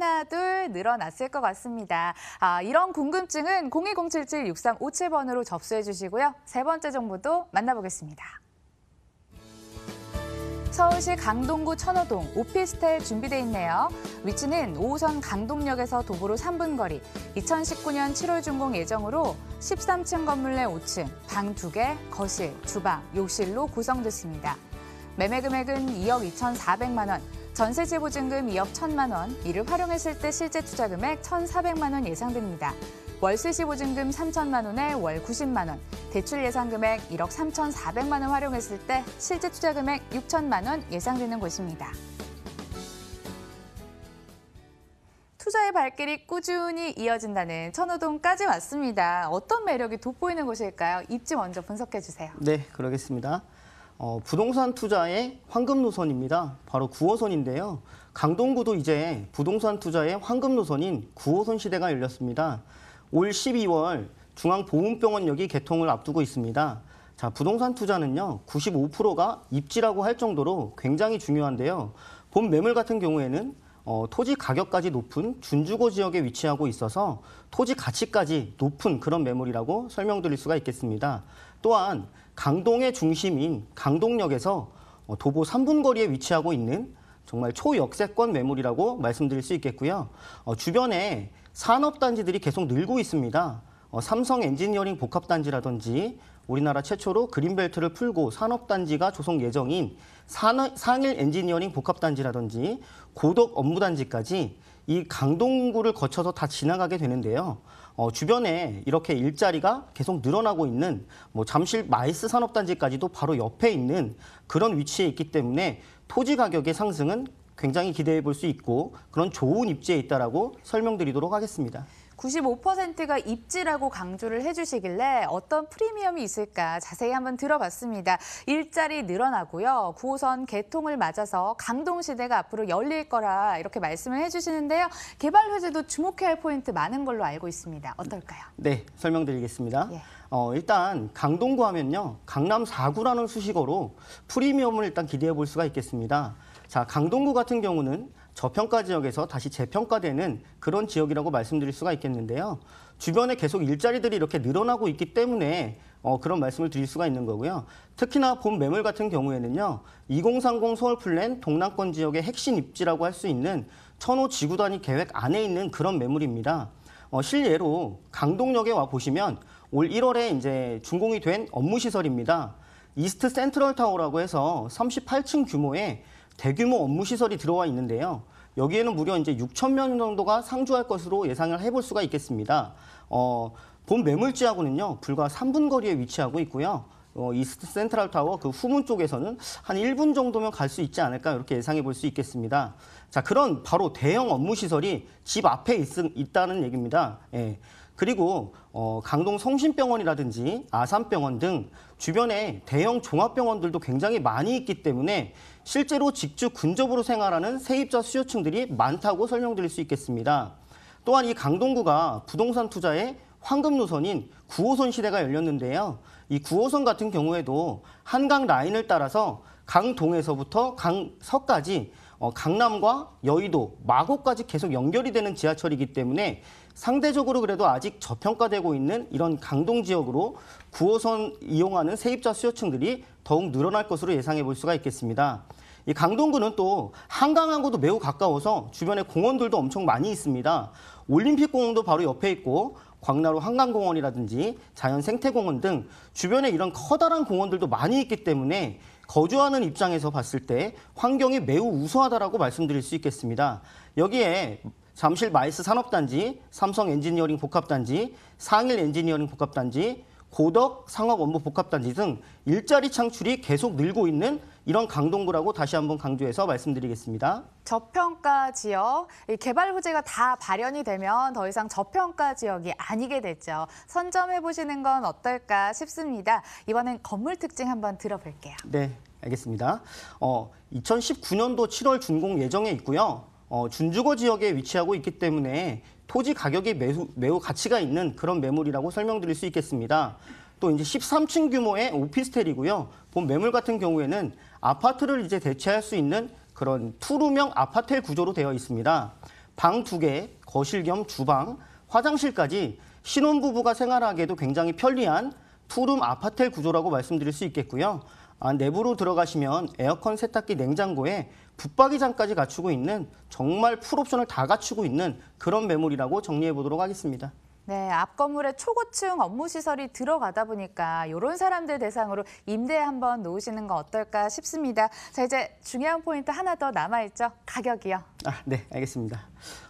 하나 둘 늘어났을 것 같습니다. 아, 이런 궁금증은 0 2 0 7 7 6 3 5 7번으로 접수해 주시고요. 세 번째 정보도 만나보겠습니다. 서울시 강동구 천호동 오피스텔 준비되어 있네요. 위치는 5호선 강동역에서 도보로 3분 거리, 2019년 7월 준공 예정으로 13층 건물 내 5층, 방 2개, 거실, 주방, 욕실로 구성됐습니다. 매매 금액은 2억 2,400만 원, 전세지보증금 2억 1천만 원, 이를 활용했을 때 실제 투자금액 1,400만 원 예상됩니다. 월세시보증금 3천만 원에 월 90만 원, 대출 예상금액 1억 3,400만 원 활용했을 때 실제 투자금액 6천만 원 예상되는 곳입니다. 투자의 발길이 꾸준히 이어진다는 천호동까지 왔습니다. 어떤 매력이 돋보이는 곳일까요? 입지 먼저 분석해 주세요. 네, 그러겠습니다. 어, 부동산 투자의 황금 노선입니다. 바로 9호선인데요. 강동구도 이제 부동산 투자의 황금 노선인 9호선 시대가 열렸습니다. 올 12월 중앙보훈병원역이 개통을 앞두고 있습니다. 자, 부동산 투자는요, 95%가 입지라고 할 정도로 굉장히 중요한데요. 본 매물 같은 경우에는 어, 토지 가격까지 높은 준주거 지역에 위치하고 있어서 토지 가치까지 높은 그런 매물이라고 설명드릴 수가 있겠습니다. 또한 강동의 중심인 강동역에서 어, 도보 3분 거리에 위치하고 있는 정말 초역세권 매물이라고 말씀드릴 수 있겠고요. 어, 주변에 산업단지들이 계속 늘고 있습니다. 어, 삼성 엔지니어링 복합단지라든지 우리나라 최초로 그린벨트를 풀고 산업단지가 조성 예정인 상일 엔지니어링 복합단지라든지 고덕 업무단지까지 이 강동구를 거쳐서 다 지나가게 되는데요. 어, 주변에 이렇게 일자리가 계속 늘어나고 있는 뭐 잠실 마이스 산업단지까지도 바로 옆에 있는 그런 위치에 있기 때문에 토지 가격의 상승은 굉장히 기대해 볼 수 있고 그런 좋은 입지에 있다라고 설명드리도록 하겠습니다. 95%가 입지라고 강조를 해주시길래 어떤 프리미엄이 있을까 자세히 한번 들어봤습니다. 일자리 늘어나고요. 9호선 개통을 맞아서 강동시대가 앞으로 열릴 거라 이렇게 말씀을 해주시는데요. 개발 회제도 주목해야 할 포인트 많은 걸로 알고 있습니다. 어떨까요? 네, 설명드리겠습니다. 예. 어, 일단 강동구 하면요. 강남 4구라는 수식어로 프리미엄을 일단 기대해 볼 수가 있겠습니다. 자, 강동구 같은 경우는 저평가 지역에서 다시 재평가되는 그런 지역이라고 말씀드릴 수가 있겠는데요. 주변에 계속 일자리들이 이렇게 늘어나고 있기 때문에 어, 그런 말씀을 드릴 수가 있는 거고요. 특히나 본 매물 같은 경우에는요. 2030 서울 플랜 동남권 지역의 핵심 입지라고 할 수 있는 천호 지구 단위 계획 안에 있는 그런 매물입니다. 어, 실례로 강동역에 와 보시면 올 1월에 이제 준공이 된 업무 시설입니다. 이스트 센트럴 타워라고 해서 38층 규모의 대규모 업무 시설이 들어와 있는데요. 여기에는 무려 이제 6천 명 정도가 상주할 것으로 예상을 해볼 수가 있겠습니다. 어, 본 매물지하고는요 불과 3분 거리에 위치하고 있고요. 어, 이스트 센트럴 타워 그 후문 쪽에서는 한 1분 정도면 갈 수 있지 않을까 이렇게 예상해 볼 수 있겠습니다. 자 그런 바로 대형 업무 시설이 집 앞에 있, 있다는 얘기입니다. 예. 그리고 어, 강동 성심병원이라든지 아산병원 등 주변에 대형 종합병원들도 굉장히 많이 있기 때문에 실제로 직주 근접으로 생활하는 세입자 수요층들이 많다고 설명드릴 수 있겠습니다. 또한 이 강동구가 부동산 투자에 황금 노선인 9호선 시대가 열렸는데요. 이 9호선 같은 경우에도 한강 라인을 따라서 강동에서부터 강서까지 어, 강남과 여의도, 마곡까지 계속 연결이 되는 지하철이기 때문에 상대적으로 그래도 아직 저평가되고 있는 이런 강동 지역으로 9호선 이용하는 세입자 수요층들이 더욱 늘어날 것으로 예상해 볼 수가 있겠습니다. 이 강동구는 또한강항구도 매우 가까워서 주변에 공원들도 엄청 많이 있습니다. 올림픽공원도 바로 옆에 있고 광나루 한강공원이라든지 자연생태공원 등 주변에 이런 커다란 공원들도 많이 있기 때문에 거주하는 입장에서 봤을 때 환경이 매우 우수하다라고 말씀드릴 수 있겠습니다. 여기에 잠실 마이스 산업단지, 삼성 엔지니어링 복합단지, 상일 엔지니어링 복합단지, 고덕 상업원목 복합단지 등 일자리 창출이 계속 늘고 있는 이런 강동구라고 다시 한번 강조해서 말씀드리겠습니다. 저평가 지역, 개발 호재가 다 발현이 되면 더 이상 저평가 지역이 아니게 됐죠. 선점해보시는 건 어떨까 싶습니다. 이번엔 건물 특징 한번 들어볼게요. 네, 알겠습니다. 어, 2019년도 7월 준공 예정에 있고요. 어, 준주거 지역에 위치하고 있기 때문에 토지 가격이 매우, 매우 가치가 있는 그런 매물이라고 설명드릴 수 있겠습니다. 또 이제 13층 규모의 오피스텔이고요. 본 매물 같은 경우에는 아파트를 이제 대체할 수 있는 그런 투룸형 아파트 의 구조로 되어 있습니다. 방 두 개, 거실 겸 주방, 화장실까지 신혼부부가 생활하기에도 굉장히 편리한 투룸 아파트 의 구조라고 말씀드릴 수 있겠고요. 아, 내부로 들어가시면 에어컨, 세탁기, 냉장고에 붙박이장까지 갖추고 있는 정말 풀옵션을 다 갖추고 있는 그런 매물이라고 정리해 보도록 하겠습니다. 네, 앞 건물에 초고층 업무 시설이 들어가다 보니까 이런 사람들 대상으로 임대 한번 놓으시는 거 어떨까 싶습니다. 자, 이제 중요한 포인트 하나 더 남아 있죠. 가격이요. 아, 네, 알겠습니다.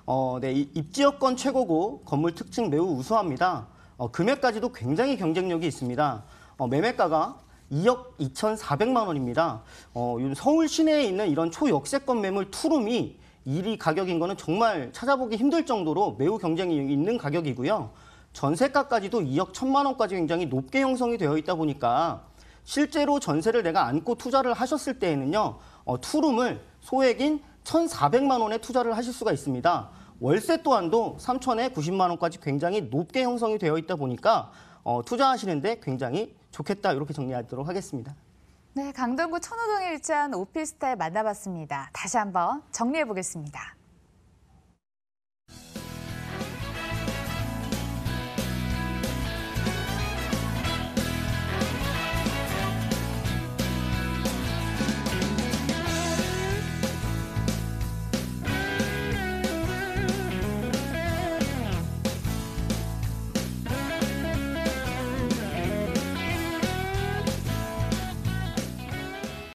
어, 네, 입지여건 최고고 건물 특징 매우 우수합니다. 어, 금액까지도 굉장히 경쟁력이 있습니다. 어, 매매가가 2억 2,400만 원입니다. 어, 요즘 서울 시내에 있는 이런 초역세권 매물 투룸이 1위 가격인 거는 정말 찾아보기 힘들 정도로 매우 경쟁이 있는 가격이고요. 전세가까지도 2억 1천만 원까지 굉장히 높게 형성이 되어 있다 보니까 실제로 전세를 내가 안고 투자를 하셨을 때에는요. 어, 투룸을 소액인 1,400만 원에 투자를 하실 수가 있습니다. 월세 또한도 3천에 90만 원까지 굉장히 높게 형성이 되어 있다 보니까 어, 투자하시는데 굉장히 좋겠다 이렇게 정리하도록 하겠습니다. 네, 강동구 천호동에 위치한 오피스텔 만나봤습니다. 다시 한번 정리해 보겠습니다.